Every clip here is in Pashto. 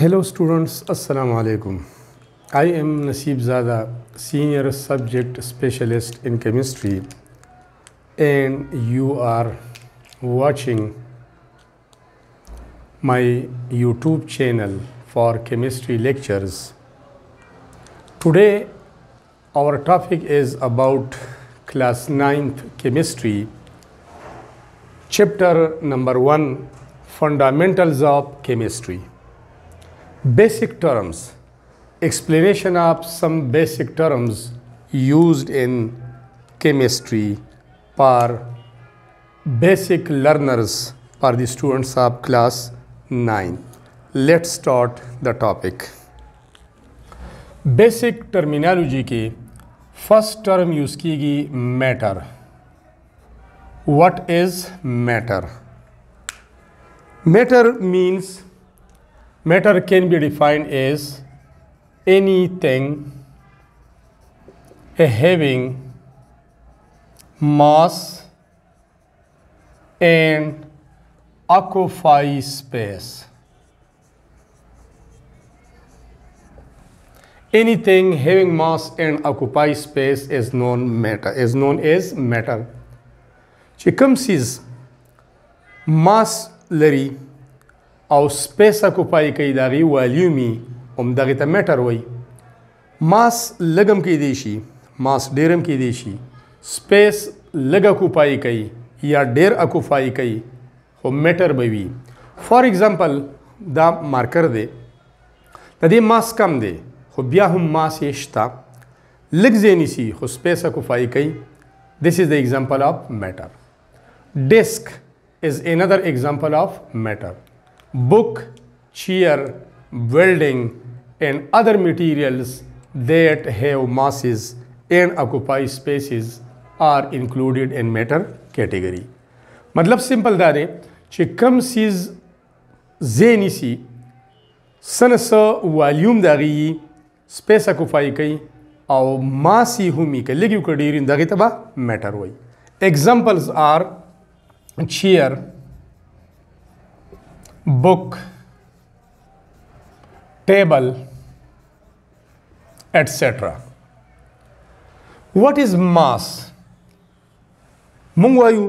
Hello students, Assalamu alaikum. I am Nasib Zada, Senior Subject Specialist in Chemistry and you are watching my YouTube channel for chemistry lectures. Today our topic is about class 9th chemistry chapter number 1 fundamentals of chemistry Basic terms. Explanation of some basic terms used in chemistry for basic learners for the students of class 9. Let's start the topic. Basic terminology. की first term use की matter matter. What matter? Matter matter can be defined as anything having mass and occupy space. Anything having mass and occupy space is known matter, is known as matter. She comes is mass Larry او سپیس اکوپای کوي دا غي والیومي هم دغه ته میټر وای ماس لګم کې دی شي ماس ډیرم کې دی شي سپیس لګ اکوپای کوي یا ډیر اکوپای کوي خو میټر به وي فار ایگزامپل دا مارکر دی د دې ماس کم دی خو بیا هم ماس یې شته لږ ځای نیسي خو سپیس اکوپای کوي this is the example of matter disk is another example of matter book, chair, welding and other materials that have masses and occupy spaces are included in matter category مطلب سمپل دا دی چې کم سیز ذهني سي سنس والیوم دغه سپیس اکوپای کوي او ماسي همي کې لګیو کډیرین دغه تبا میټر وای examples are chair book table etc what is mass مونږ وایو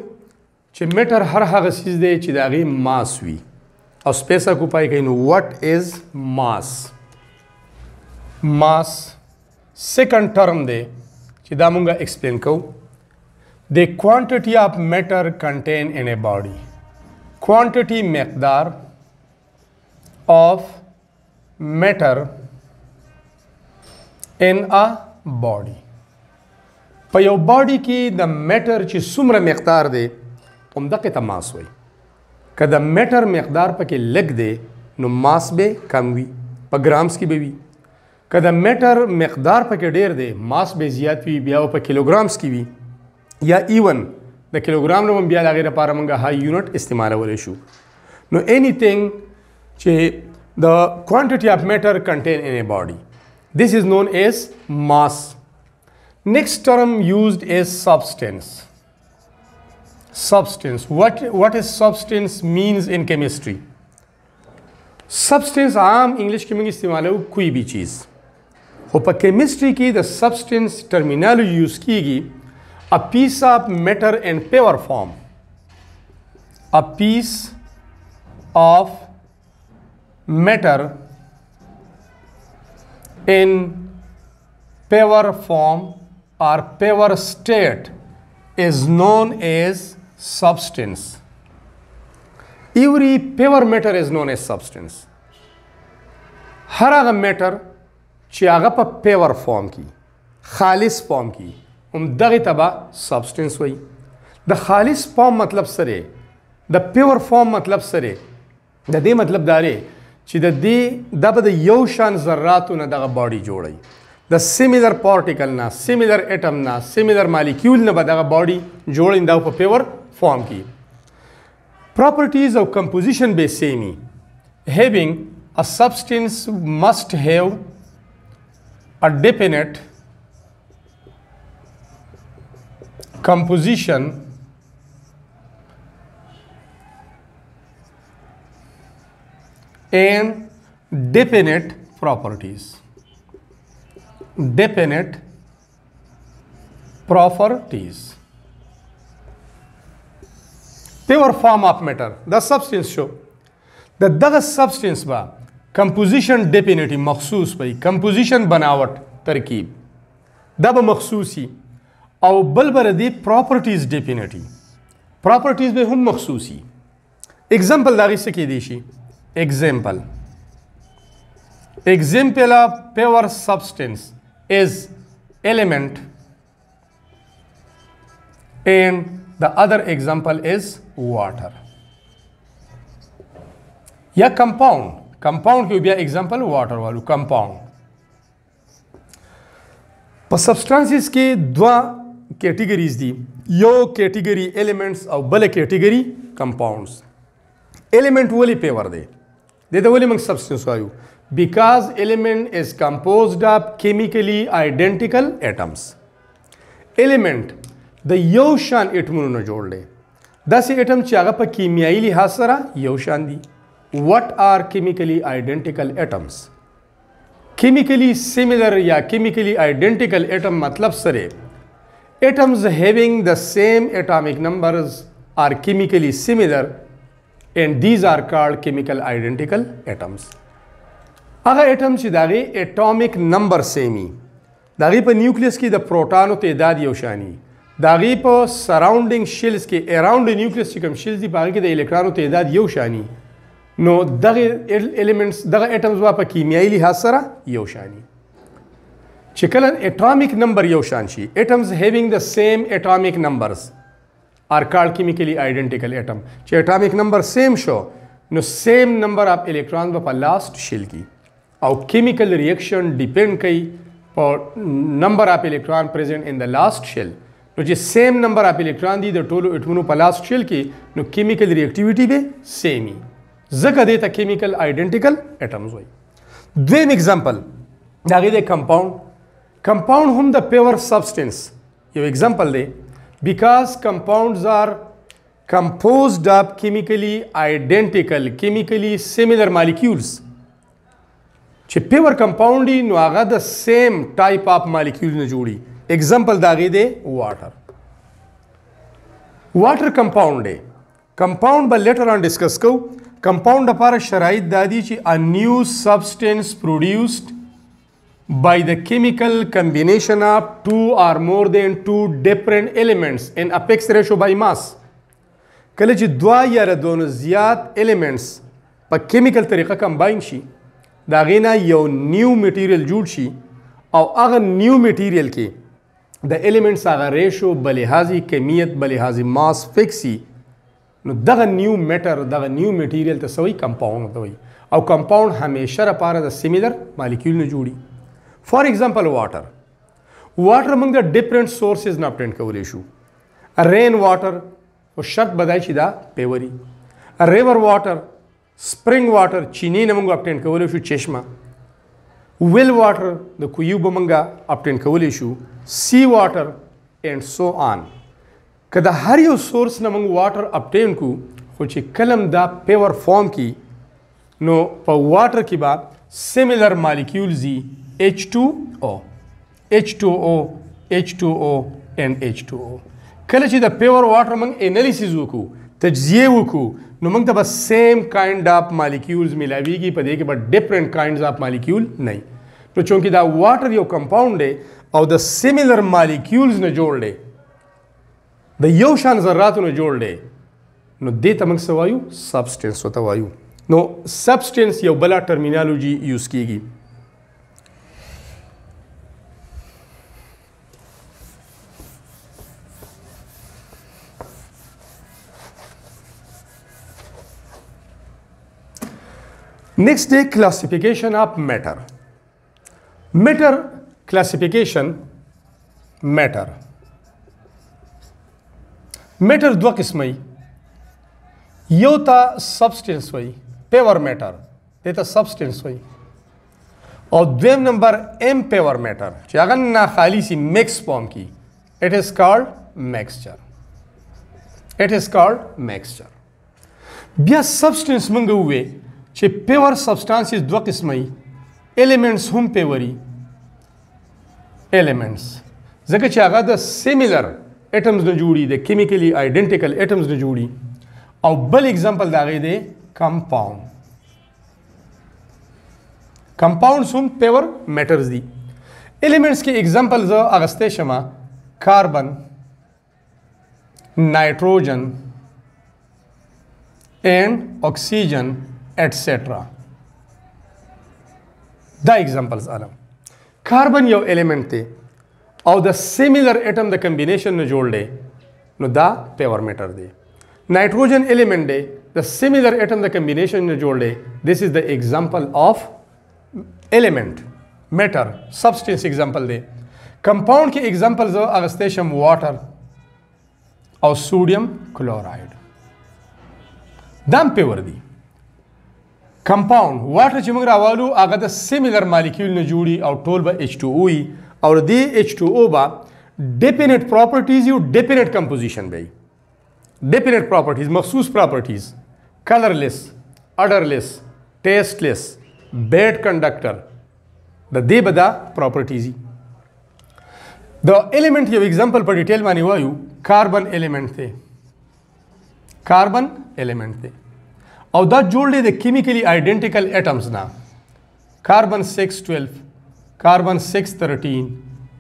چې میټر هر هغه څه دی چې د هغه ماس وي او سپیس اکوپای کوي نو what is mass mass second term دی چې دا مونږه explain کوو the quantity of matter contained in a body quantity مقدار of matter in a body په یو باډي کې د میټر چې څومره مقدار دی همدغه ته ماس وایي که د میټر مقدار پکې لږ دی نو ماس به کم وي په ګرامز کې به وي که د میټر مقدار پکې ډیر دی ماس به زیات وي بیا په کیلوګرامز کې کی وي یا ایون د کیلوګرام نه بیا د هغې لپاره موږ های یونټ استعمالولی شو نو انیثینګ چې د کوانټیټي اف میټر کنټین ان ا باډي this is known as mass next term used is substance substance what what is substance means in chemistry سبسټینس عام انګلیش کې موږ استعمالو کوئی بھی چیز خو په کیمستري کې کی د سبسټینس ټرمینالوجي یوز کیږي a piece of matter in paper form a piece of matter in paper form or paper state is known as substance every paper matter is known as substance har agar matter matter चाहे pure form ki khalis form ki هم دغه تبا سبسټینس وای د خالص فارم مطلب سره د پیور فارم مطلب سره د دې مطلب داري چې د دې د بد یو شان ذراتو نه دغه باډي جوړي د سیمیلر پارټیکل نه سیمیلر اټم نه سیمیلر مالیکول نه به دغه باډي جوړین دا په پیور فارم کی properties of composition be same having a substance must have a definite composition and definite properties definite properties they were form of matter the substance show the दग substance बा composition definite मखसूस भाई composition बनावट तरकीब दब मखसूसी और बल बरदे प्रॉपर्टीज़ डेफिनेटी प्रॉपर्टीज़ में हम मखसूसी एग्जाम्पल दागी से के देशी example example of pure substance is element and the other example is water या compound compound की बिया example water वालू compound पर substances के द्वा کیټګریز دي یو کیټګری الیمنٹس او بل کیټګری کمپاؤندز الیمنٹ ولی پیور دی د دې ولی موږ سبسټنس وایو because element is composed of chemically identical atoms element د یو شان اټمونو جوړ دی داسې اټم چې هغه په کیمیایي لحاظ سره یو شان دي what are chemically identical atoms chemically similar یا chemically identical atom مطلب سره Atoms having the same atomic numbers are chemically similar and these are called chemical identical atoms. هغه اټم چې داغي اټومک نمبر سیمي داغي په نیوکلیس کې د پروټانو تعداد یو شانی داغي په سراوندینګ شیلز کې اراوند نیوکلیس چې کوم شیلز دی باغ کې د الکترونو تعداد یو شانی نو دغه الیمنټس دغه اټمز وا په کیمیایي لحاظ سره یو شانی چې کله اټامک نمبر یو شان شي اټمز هیوینګ د سیم اټامک نمبرز آر کالډ کیمیکلی آئیډنټیکل اټم چې اټامک نمبر سیم شو نو سیم نمبر اپ الکترون په لاست شیل کی او کیمیکل ریاکشن ډیپند کوي په نمبر اپ الکترون پریزنت ان د لاست شیل نو چې سیم نمبر اپ الکترون دي د ټولو اټمونو په لاس شیل کې نو کیمیکل ریاکټیویټي به سیم وي ځکه دې ته کیمیکل آئیډنټیکل اټمز وایي دویم اگزامپل د هغې د کمپاوند compound whom the pair substance یو example دی because compounds are composed of chemically identical chemically similar molecules چې پیور کمپاوند دی نو هغه د سیم ټایپ اف مالیکول نه جوړي اگزامپل دا غي دی واټر واټر کمپاوند دی کمپاوند به لیټر ان ډیسکس کو کمپاوند لپاره شرایط دادی چې ا نیو سبسټینس پروډوسډ by the chemical combination of two or more than two different elements in apex ratio by mass کله چې دوا یا ردونه زیات elements په کیمیکل طریقه کمباین شي دا غینا یو نیو میټیریل جوړ شي او هغه نیو میټیریل کې د elements هغه ریشو بلحاظي کمیت بلحاظي ماس فکسي نو دغه نیو میټر دغه نیو میټیریل ته سوی کمپاوند دوی او کمپاوند همیشه لپاره د سیمیلر مالیکول نه جوړي For example, water. واټر موږ د ډیفرنٹ سورسز نه اپټینټ کولی شو رین واټر او شرط بدای شي دا پیوري ریور واټر سپرینګ واټر چینی نه موږ اپټینټ کولی شو چشمه ویل واټر د کویو به موږ اپټینټ کولی شو سی واټر اینڈ سو آن که د هر یو سورس نه موږ واټر اپټینټ کو خو چې کلم دا پیور فارم کی نو په واټر کې به سیمیلر مالیکیولز H2O H2O H2O and H2O کله چې د پیور واټر موږ انالیسز وکړو تجزیه وکړو نو موږ ته به سیم کایند اف مالیکیولز ملاویږي په دې کې به ډیفرنٹ کایندز اف مالیکیول نه نو چونکی دا واټر یو کمپاوند دی او د سیمیلر مالیکیولز نه جوړ دی د یو شان ذراتو نه جوړ دی نو دې ته موږ څه وایو سبسټینس وته وایو نو سبسټینس یو بل ټرمینالوجي یوز کیږي next है classification of matter matter classification matter matter दो किस्म योता substance वही pure matter ये तो substance वही और द्वेम नंबर एम पेवर मैटर चाहन ना खाली सी मिक्स फॉर्म की it is called mixture it is called mixture बिया सब्सटेंस मंगे हुए چې پیور سبسټانسز دوه قسمه ای الیمنٹس هم پیوري الیمنٹس ځکه چې هغه د سیمیلر اټمز نه جوړي د کیمیکلی ائیډنټیکل اټمز نه جوړي او بل اگزامپل دا غي دی کمپاوند کمپاوندز هم پیور میټرز دي الیمنٹس کې اگزامپل زه اغسته شمه کاربن نایټروجن and oxygen etc دا examples علم کاربن یو الیمنٹ دی او د سیمیلر اټم د کمبینیشن نه جوړ دی نو دا پیور میټر دی نایتروجن الیمنٹ دی د سیمیلر اټم د کمبینیشن نه جوړ دی دیس از د example of element matter substance example دی compound کې example زو اغستې شم water او sodium chloride دم پیور دی کمپاوند واټر چې موږ راوالو هغه د سیمیلر مالیکول نه جوړي او ټول به H2O وي او دې H2O به ډیفینټ پراپرټیز یو ډیفینټ کمپوزیشن به ډیفینټ پراپرټیز مخصوص پراپرټیز کلرلس اډرلس ټیسټلس بیډ کنډکټر د دې به دا پراپرټیز د ایلیمنت یو اگزامپل په ډیټیل باندې وایو کاربن ایلیمنت دی کاربن ایلیمنت دی او دا جوړ دی د کیمیکلی آئیډنټیکل اټمز نه کاربن 6 12 کاربن 6 13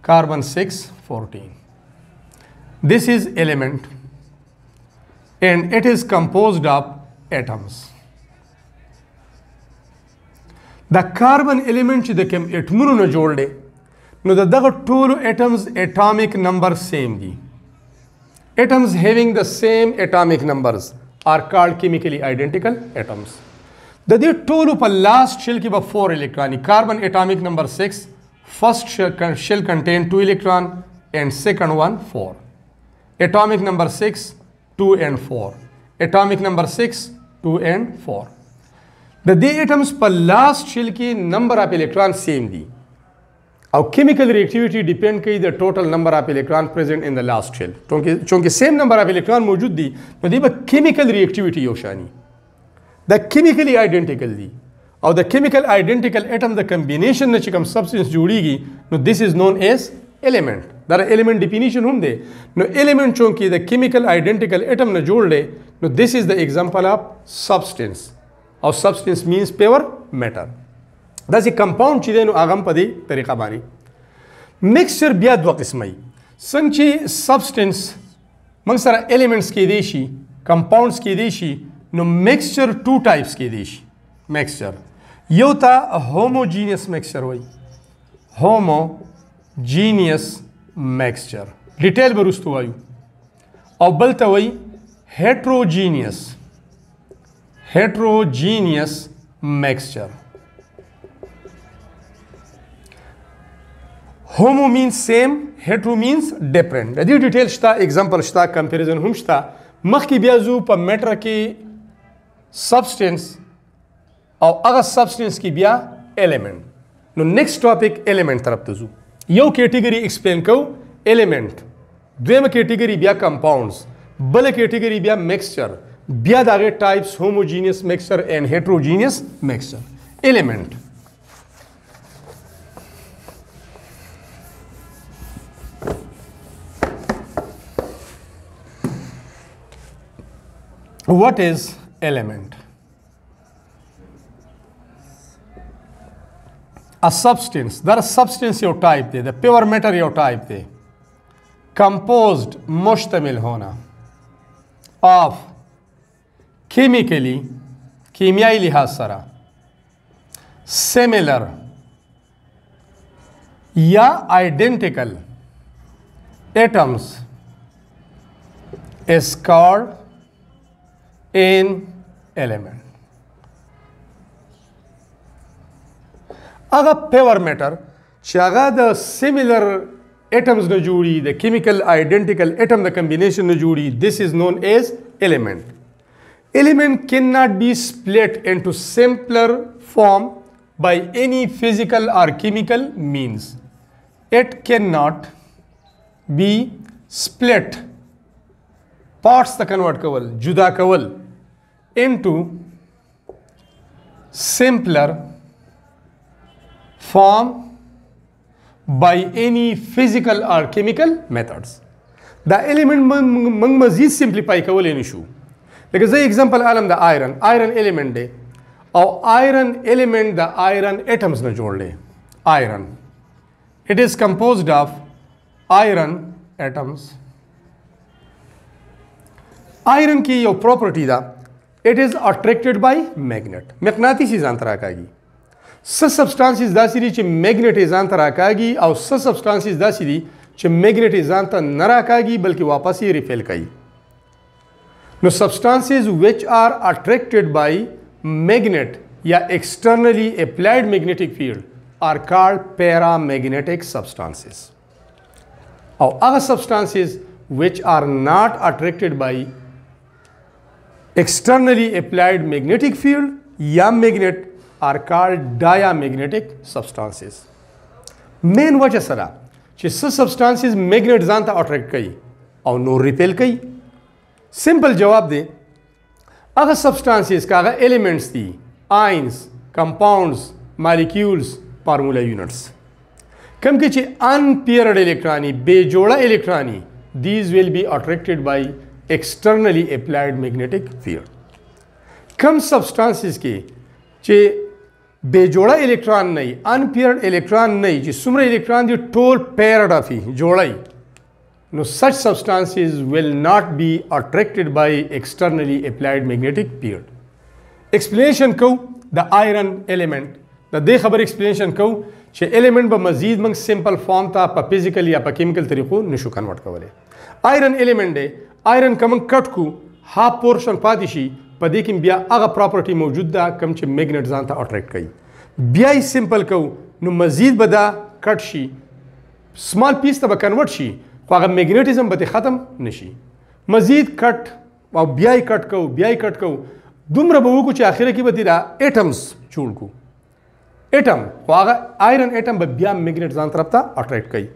کاربن 6 14 this is element and it is composed of atoms دا کاربن الیمنٹ چې د کوم اټمونو نه جوړ دی نو د دغه ټولو اټمز اټامیک نمبر سیم دي atoms having the same atomic numbers are called chemically identical atoms. The two loop last shell give a four electron. Carbon atomic number six. first shell, shell contain two electron and second one four. Atomic number six two and four. Atomic number six two and four. The day atoms per last shell की number of electron same दी او کیمیکل ریکټیویټي ډیپند کوي د ټوټل نمبر اف الکترون پریزنت ان د لاست شیل چونکه چونکه سیم نمبر اف الکترون موجود دي نو دی به کیمیکل ریکټیویټي یو شانی د کیمیکلی آئیډنټیکل دي او د کیمیکل آئیډنټیکل اټم د کمبینیشن نه چې کوم سبسټانس جوړیږي نو دیس از نون ایز element دا element definition هم دی نو element چونکی د chemical identical atom نه جوړ دی نو this is the example of substance او substance means pure matter دا چې کمپاوند چې دی نو هغه په دې طریقه باندې مکسچر بیا دوه قسمه ای څنګه چې سبسټنس موږ سره الیمنټس کې دی شي کمپاوندس کې دی شي نو مکسچر ټو ټایپس کې دی شي مکسچر یو ته هوموجینیس مکسچر وایي هوموجینیس مکسچر ډیټیل به وروسته وایو او بل ته وایي هیټروجینیس هیټروجینیس مکسچر هومو مینز سیم هټرو مینز ډیفرنٹ د دې ډیټیل شته اگزامپل شته کمپیریزن هم شته مخکې بیا زو په میټر کې سبسټینس او هغه سبسټینس کې بیا الیمنٹ نو نیکسټ ټاپک الیمنٹ طرف ته زو یو کیټګری ایکسپلین کو الیمنٹ دویمه کیټګری بیا کمپاوندز بل کیټګری بیا مکسچر بیا دغه ټایپس هوموجینیس مکسچر اینڈ هټروجینیس مکسچر الیمنٹ what is element? A substance, there is substance your type the, the pure matter your type the, composed mushtamil hona of chemically कीमियाई लिहाज similar या identical atoms is called in element. Aga power matter, چې the similar atoms no جوړي the chemical identical atom the combination no جوړي this is known as element element cannot be split into simpler form by any physical or chemical means it cannot be split parts the convert کول juda کول into simpler form by any physical or chemical methods دا element موږ مزید سمپلیفای کولای نشو لکه زه اگزامپل عالم د آیرن آیرن element دی او آیرن element د آیرن اټمز نه جوړ دی آیرن it is composed of iron atoms آیرن کې یو پراپرټي ده it is attracted by magnet मैग्नाती जानतराकागी substances दासीरी चे magnet जानतराकागी और सबस्टांसिस दासीरी चे मैग्नेट जानत नराकागी बल्कि वापस ही रिफिल काई नो substances which are attracted by magnet या externally applied magnetic field are called paramagnetic substances और अगर substances which are not attracted by externally applied magnetic field या magnet are called diamagnetic substances मेन वजह सरा कि substances magnet जानता अट्रैक्ट कई और नो रिपेल कई सिंपल जवाब दे अगर सब्सटांसिस का अगर एलिमेंट्स थी ions compounds molecules formula units क्योंकि अनपियर्ड इलेक्ट्रॉनी बेजोड़ा इलेक्ट्रॉनी these will be attracted by externally applied magnetic field કમ સબસ્ટાન્સીસ की જે બેજોડા ઇલેક્ટ્રોન નહીં અનપેર્ડ ઇલેક્ટ્રોન નહીં જે સુમર ઇલેક્ટ્રોન જે ટોલ પેર્ડ અફી જોડાઈ નો such substances will not be attracted by externally applied magnetic field explanation કહું the iron element د دې خبر ایکسپلینیشن کو چې الیمنت به مزید موږ سمپل فارم ته په فزیکل یا په کیمیکل طریقو نشو کنورټ کولای آیرن الیمنت دی آیرن کوم کټ کو ها پورشن پاتې شي په دې کې بیا هغه پراپرټي موجود ده کوم چې میګنټ ځان ته اټریکټ کوي بیا یې سمپل کو نو مزید به دا کټ شي سمال پیس ته به کنورټ شي خو هغه میګنټیزم به ختم نشي مزید کټ او بیا یې کټ کو بیا یې کټ کو دومره به وکړو چې اخر کې به دا اټمز جوړ کو اټم خو هغه آیرن اټم به بیا میګنټ ځان طرف ته اټریکټ کوي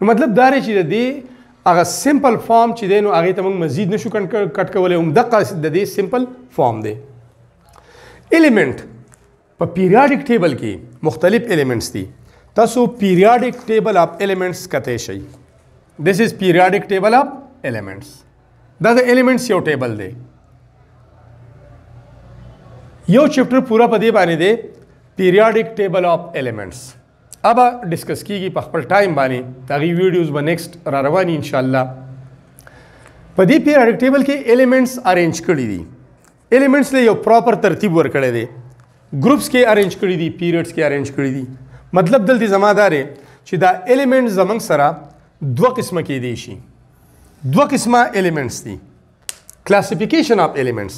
نو مطلب دا رې چې د دې هغه سیمپل فارم چې دی نو هغه ته موږ مزید نشو کټ کولای هم دغه د دې سیمپل فارم دی ایلیمنٹ په پیریاډک ټیبل کې مختلف ایلیمنٹس دي تاسو پیریاډک ټیبل اپ ایلیمنٹس کته شئ دیس از پیریاډک ټیبل اپ ایلیمنٹس دا د ایلیمنٹس یو ټیبل دی یو چپټر پورا په دې باندې دی پیریاډک ټیبل اپ ایلیمنٹس ابا ډیسکس کیږي په خپل ټایم باندې دا غي ویډیوز به نیکسټ را روان ان شاء الله په دې پیریډ ټیبل کې الیمنٹس ارینج کړی دي الیمنٹس له یو پراپر ترتیب ورکړی دی ګروپس کې ارینج کړی دي پیریډز کې ارینج کړی دي مطلب دلته زمادار چې دا الیمنٹ زمنګ سره دوه قسمه کې دي شي دوه قسمه الیمنٹس دي کلاسیفیکیشن اف الیمنٹس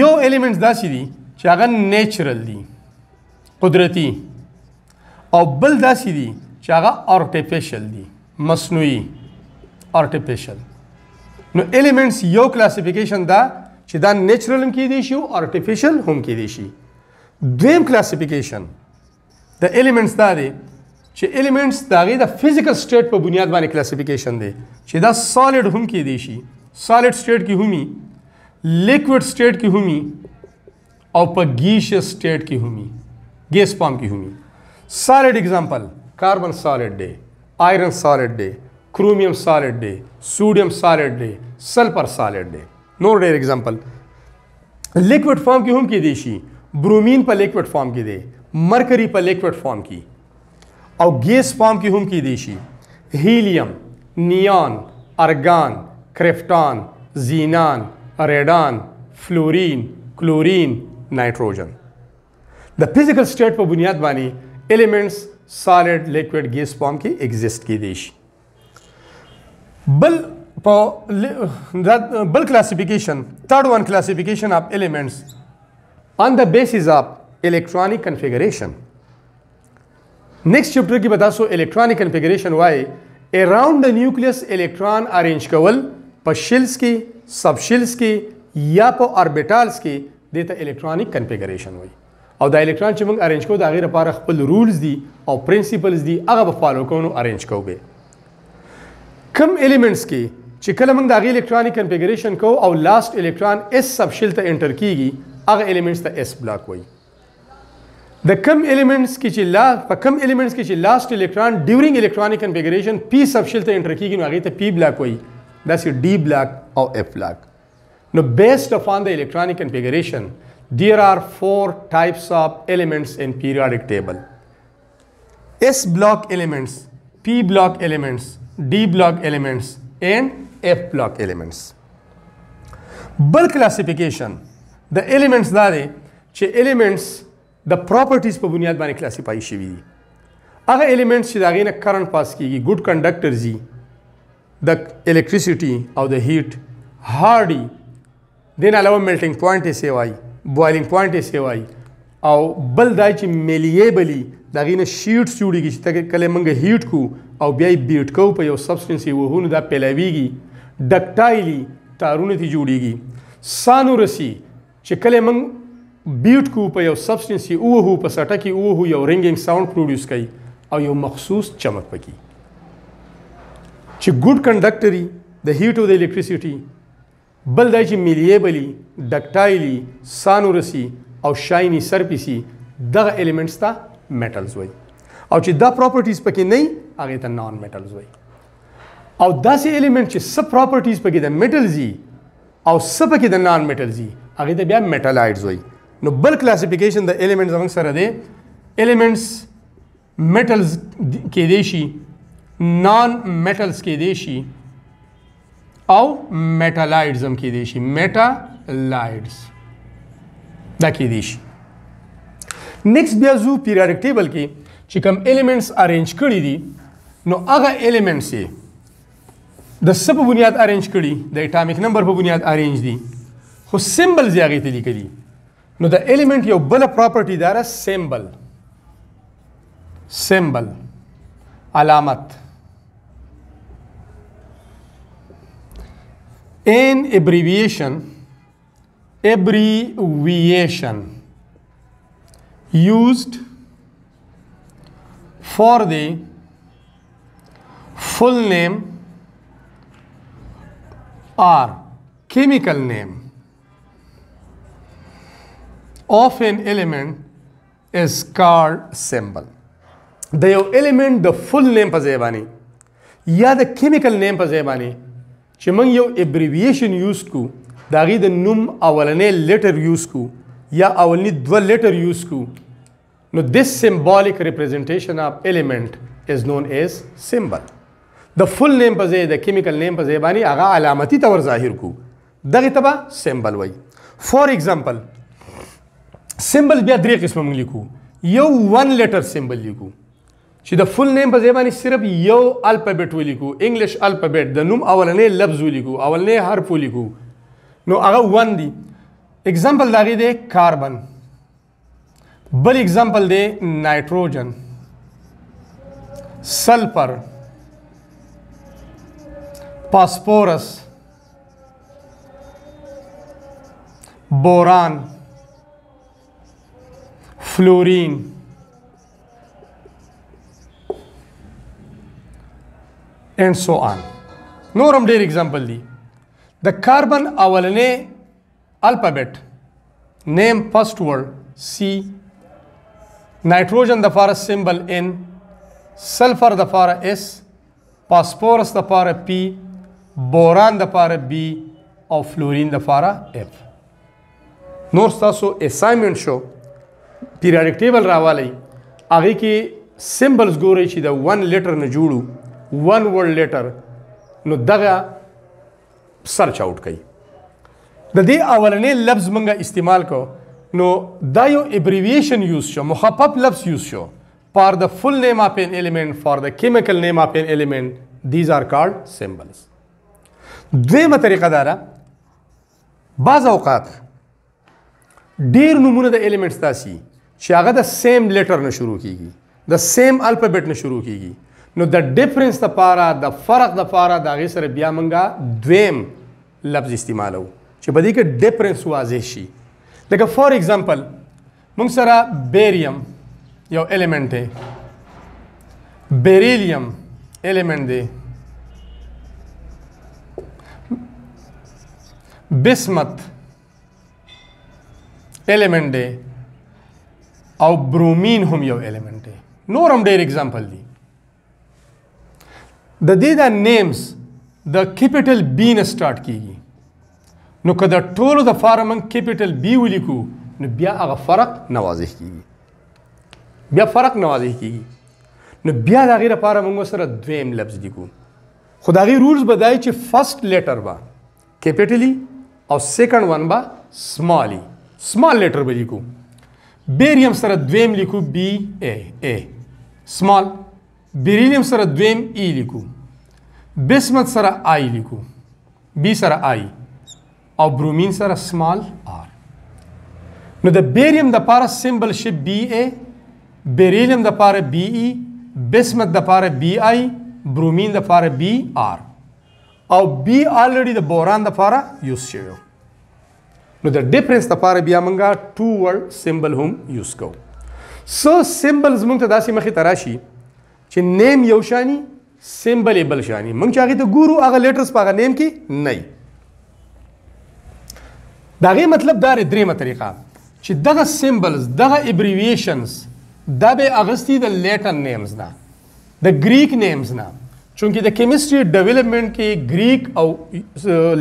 یو الیمنٹس داسې دي چې هغه نیچرل دي قدرتي او بل داسې دي چې هغه آرټیفیشل دي مصنوعي آرټیفیشل نو الیمنٹس یو کلاسیفیکیشن دا چې دا نیچرل هم کېدی شي او آرټیفیشل هم کېدی شي دویم کلاسیفیکیشن د الیمنٹس دا دی چې الیمنٹس دا غي د فزیکل سټیټ په بنیاد باندې کلاسیفیکیشن دی چې دا سالډ هم کېدی شي سالډ سټیټ کې همي لیکوډ سټیټ کې همي او په گیش سټیټ کې همي ګیس فارم کې همي solid example carbon solid day iron solid day chromium solid day sodium solid day sulfur solid day نور ډېر example لیکوډ فارم کې هم کې دي شي برومین په لیکوډ فارم کې دي مرکری په لیکوډ فارم کې او ګیس فارم کې هم کې دي شي هیلیم نیان ارګان کرپټان زینان ریډان فلورین کلورین نایټروجن د فزیکل سټیټ په بنیاد باندې elements solid liquid gas form की exist की देश बल बल classification third one classification of elements on the basis of electronic configuration next chapter की बता so electronic configuration why around the nucleus electron arrange कवल पशिल्स shells की सबशिल्स की या पो ऑर्बिटल्स की देता इलेक्ट्रॉनिक कन्फिगरेशन हुई او دا الکترون چې موږ ارنج کوو د هغې لپاره خپل رولز دي او پرنسپلز دي هغه به فالو کوو نو ارنج کوو به کم الیمنټس کې چې کله موږ د هغې الکترونیک کنفیګریشن کوو او لاست الکترون اس سب شل ته انټر کیږي هغه الیمنټس ته اس بلاک وایي د کم الیمنټس کې چې لا په کم الیمنټس کې چې لاست الکترون ډیورینګ الکترونیک کنفیګریشن پی سب شل ته انټر کیږي نو هغه ته پی بلاک وایي داسې ډی بلاک او اف بلاک نو بیسډ اپان د الکترونیک کنفیګریشن there are four types of elements in periodic table. S block elements, P block elements, D block elements and F block elements. Bulk classification, the elements دا دي چې elements د properties په بنیاد باندې classify شوي دي. هغه elements چې داغې نه current pass کیږي good conductors دي د electricity او د heat hardy دین علاوه melting point یې سیوایي بوایلینګ پوینټ یې سیوای او بل دا چې میلیبلی دا غینه شیټس جوړیږي چې کله موږ هیټ کو او بیا یې بیټ کو په یو سبسټنس یې وهونه دا پیلاویږي ډکټایلی تارونه تی جوړیږي سانورسی چې کله موږ بیټ کو په یو سبسټنس یې وهو په سټه کې وهو یو رنګینګ ساوند پروډوس کوي او یو مخصوص چمک پکې چې ګډ کنډکټري د هیټ او د الکتریسټي بل دا چې میلیبلی ډکټایلی سانورسي او شاینی سرپیسي دغه الیمنټس ته میټلز وایي او چې دا پراپرټیز پکې نه هغه ته نان میټلز وایي او داسې الیمنټ چې سب پراپرټیز پکې د میټلز او سب پکې د نان میټلز هغه ته بیا میټالایډز وایي نو بل کلاسیفیکیشن د الیمنټس زموږ سره دی الیمنټس میټلز کې دی شي نان میټلز کې دی شي او میټالایډز هم کې دي شي میټالایډز دا کې دي شي نیکست بیا زو پیریاډک ټیبل کې چې کوم الیمنټس ارینج کړي دي نو هغه الیمنټس یې د څه په بنیاد ارینج کړي د اټامیک نمبر په بنیاد ارینج دي خو سیمبلز یې هغې ته لیکلي نو د الیمنټ یو بله پراپرټي دا سیمبل سیمبل علامت In abbreviation, abbreviation used for the full name or chemical name of an element is called symbol. The element the full name pa zebani the chemical name pa چې موږ یو ابریویشن یوز کو دا غي د نوم اولنې لیټر یوز کو یا اولنې دوه لیټر یوز کو نو this symbolic representation of element is known as symbol د فل نیم په ځای د کیمیکل نیم په ځای باندې هغه علامتي تور ظاهر کو دغه تبا سمبل وای فور example سمبل بیا درې قسم موږ لیکو یو ون لیټر سمبل لیکو چې د فل نیم په ځای باندې صرف یو الفابېټ ولیکو انګلیش الفابېټ د نوم اولنې لفظ ولیکو اولنې حرف ولیکو نو هغه 1 دی اگزامپل دا غي دی کاربن بل اگزامپل دی نایتروجن سلفر پاسپورس بوران فلورین and so on نور هم ډېر اگزامپل دي د کاربن اولنې الفابت نیم فرست ورډ سی نایټروجن د فار سیمبل ان سلفر د فار اس فاسفورس د فار پی بوران د فار بی او فلورین د فار اف نور تاسو اسایمنت شو پیریاډیک ټیبل راوالئ هغه کې سیمبلز ګورئ چې د 1 لیټر نه جوړو 1 ورډ لیټر نو دغه سرچ اوټ کړئ د دې اولنې لفظ منګه استعمال کو نو دا یو ابریویشن یوز شو مخفف لفظ یوز شو for the full name of an element for the chemical name of an element these are called symbols دویمه طریقه دا ده بعض اوقات ډیر نمونه د الیمنټس داسي چې هغه د سیم لیټر نه شروع کیږي د سیم الفابېټ نه شروع کیږي نو د ډیفرنس د پاره د فرق د پاره د غي سره بیا مونږه دویم لفظ استعمالو چې په دې کې ډیفرنس واضح شي لکه فار ایگزامپل مونږ سره بیریم یو الیمنٹ دی بیریلیم الیمنٹ دی بسمت الیمنٹ دی او برومین هم یو الیمنٹ دی نور هم ډیر اگزامپل دی د دې د نیمز د کیپټل بی نه سٹارټ کیږي نو کله ټولو د فارمن کیپټل بی ولیکو نو بیا هغه فرق نوازح کیږي بیا فرق نوازح کیږي نو بیا د غیر لپاره موږ سره دویم لفظ لیکو خدایي رولز بدای چې فرست لیټر با کیپټلی او سیکنډ ون با سمالی سمال لیټر به لیکو بیریم سره دویم لیکو بی ا ا سمال بیرینیم سره دویم ای e لیکو بسمت سره آی لیکو بی سره آی او برومین سره سمال آر نو د بیریم د پاره سیمبل شپ بی ای بیریلیم د پاره بی ای بسمت د پاره بی آی برومین د پاره بی آر او بی آلریډي د بوران د پاره یوز شوی نو د ډیفرنس د پاره بیا مونږه ټو ورډ سیمبل هم یوز کوو سو سیمبلز مونږ ته داسې مخې تراشي چې نیم یو شانی سیمبل یې بل شانی موږ چې هغه ته ګورو هغه لیټرز په هغه نیم کې نه دا غي مطلب دا دریمه طریقه چې دغه سیمبلز دغه ایبریویشنز دا به اغستی د لیټر نیمز نه د گریک نیمز نه چونکه د کیمستري ډیولپمنٹ کې گریک او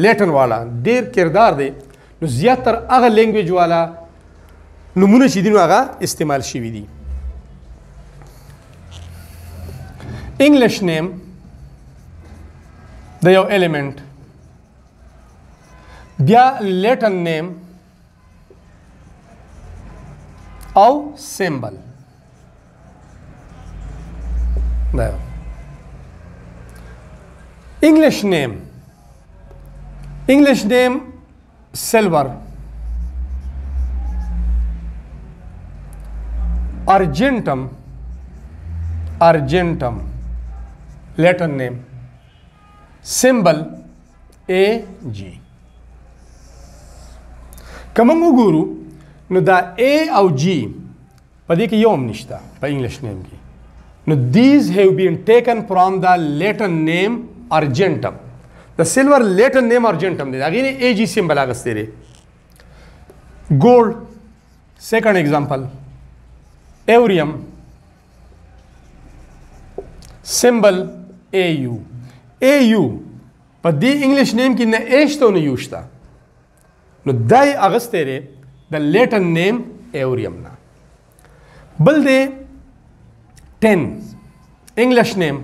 لیټن والا ډیر کردار دی نو زیاتر هغه لینګویج والا نمونه چې دینو هغه استعمال شوی دی English name, their element. Their Latin name, our symbol. There. English name, English name silver. Argentum, Argentum. letter name symbol AG کوم وګورو نو دا A او G په دې کې یوم نشته په انګلیش نیم کې نو دیز هیو بین ټیکن فرام دا لیټن نیم ارجنټم د سلور لیټن نیم ارجنټم دی هغه نه A G سیمبل اغستې لري ګولډ سیکنډ ایگزامپل ایوریم سیمبل اے یو اے یو په دې انګلیش نیم کې نه ایش ته نه یو شته نو دای اغسته ری د لیټن نیم ایوریم نه بل دې 10 انګلیش نیم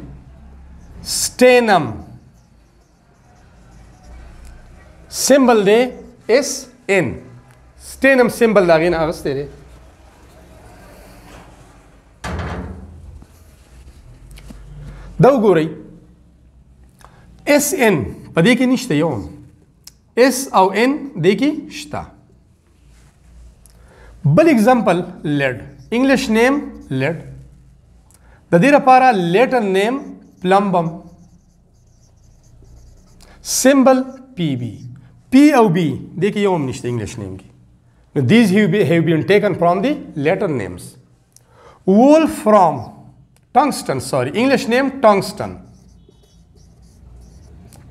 سټینم سیمبل دې اس ان سټینم سیمبل دا غین اغسته ری دا وګورئ اس ان په دې کې نشته یو اس او ان دې کې شته بل اگزامپل لیډ انګلیش نیم لیډ د دې لپاره لیټر نیم پلمبم سمبل پی بی پی او بی دې کې یو هم نشته انګلیش نیم کې These have been taken from the later names. Wool from tungsten sorry english name tungsten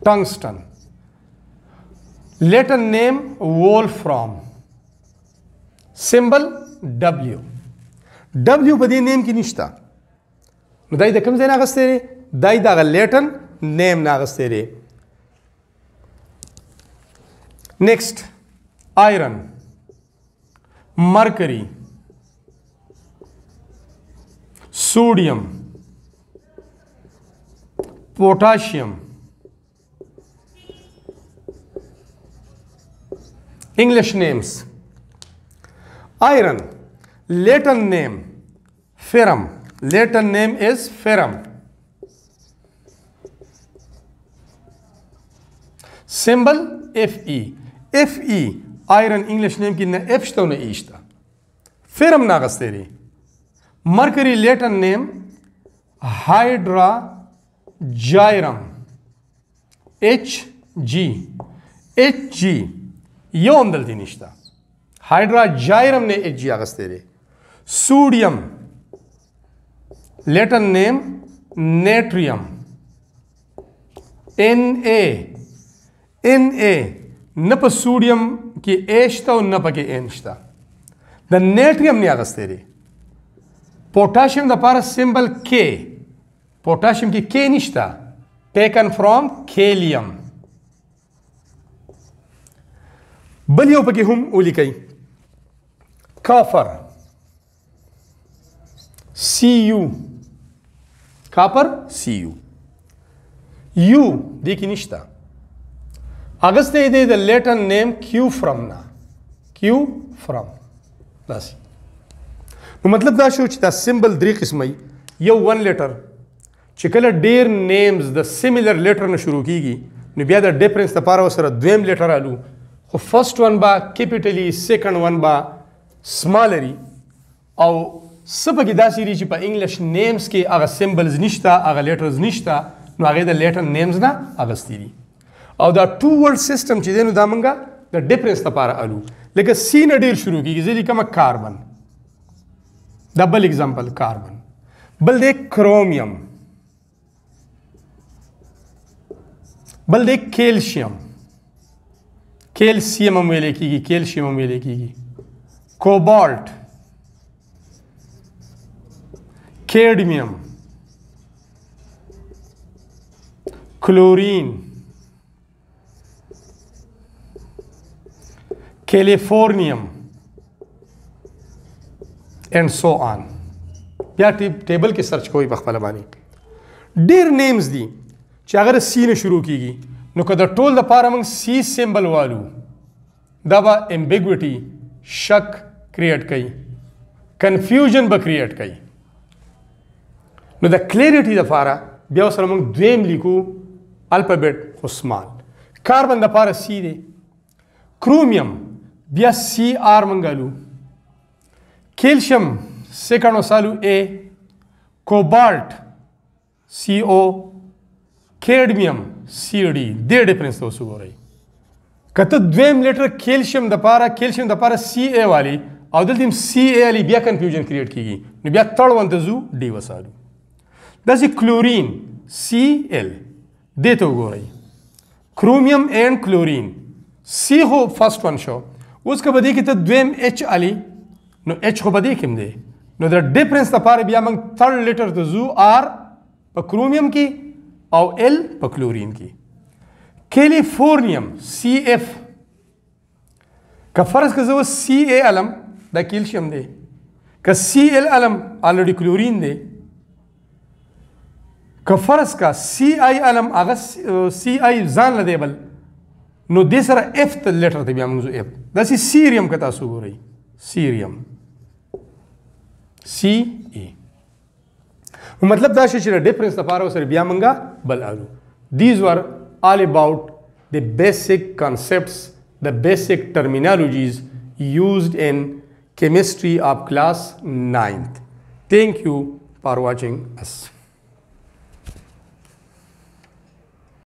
tungsten latin name wolfram symbol w w ಬದಿ name ಕಿ ನಿಷ್ಠ ದೈದ ಕಮ್ಸೇನ ಆಗಸ್ತೇರಿ ದೈದಾಗ Latin ನೇಮ್ನ ಆಗಸ್ತೇರಿ next iron mercury sodium potassium English names iron latin name ferrum latin name is ferrum symbol fe fe iron english name کې نه اف شته نه ایشته فرم ناغستری Mercury later name Hydragyrum HG HG یو هم دلته نشته Hydragyrum نه HG اغسته دی Sodium later name Natrium Na Na نه په سوډیم کې H شته او نه پکې N شته د نیټریم نه اغسته دی پوتاشیم د لپاره سمبل K پوتاشیم کې K نشته ټیکن فرام کیلیم بل یو پکې هم ولیکئ کافر سی یو کاپر سی یو یو دې کې نشته اگست دې د لیټن نیم کیو فرام نه کیو فرام داسې نو مطلب دا شو چې دا سیمبل درې قسمه یو ون لیټر چې کله ډیر نیمز د سیمیلر لیټر نه شروع کیږي نو بیا د ډیفرنس لپاره سره دویم لیټر رالو خو فرست ون با کیپیټلی سیکنډ ون با سمالري او سپه کې دا سری چې په انګلیش نیمز کې هغه سیمبلز نشته هغه لیټرز نشته نو هغه د لیټر نیمز نه اغستې دي او دا ټو ورډ سیستم چې دی نو دا مونږه د ډیفرنس لپاره الو لکه سین ډیر شروع کیږي ځکه کومه کاربن double example carbon बल देख क्रोमियम देख calcium calcium हमें लिखेगी calcium हमें लिखेगी cobalt cadmium chlorine californium and so on یا ټیبل کې سرچ کوی په خپل باندې ډیر نیمز دي چې هغه سی نه شروع کیږي نو که د ټول د پاره موږ سی سیمبل والو دا به امبیګوټي شک کریټ کوي کنفیوژن به کریټ کوي نو د کلیریټي د پاره بیا سره موږ دویم لیکو الفابet خو سمال کاربن د پاره سی دی کرومیم بیا سی آر منګالو Calcium, secanosalu A, cobalt, CO, cadmium, COD دې ډیفرنس ته اوس وګورئ کته دویم لیټر کیلشیم د پاره کیلشیم د پاره سی ای والی او دلته سی ای علی بیا کنفیوژن کریټ کیږي نو بیا تړوند زو ډی وسالو داسې کلورین سی ال دې ته وګورئ کرومیم اینڈ کلورین سی هو فرست ون شو اوس کبه دې کې ته دویم ایچ علی نو اچ خو بدی کوم دی نو د ډیفرنس لپاره بیا موږ 3 لیټر ته زو آر په کرومیم کې او ال په کلورین کې کیلیفورنیم سی اف که فرض که زو سی ای الم د کیلشیم دی که سی ال الم الریډي کلورین دی که فرض کا سی ای الم هغه سی ای ځان لدی بل نو دې سره اف لیټر ته بیا موږ زو اف دا سی سیریum که تاسو ګورئ سیریum CE. मतलब that she a difference the power of Serbiamanga Balaru. These were all about the basic concepts, the basic terminologies used in chemistry of class 9th. Thank you for watching us.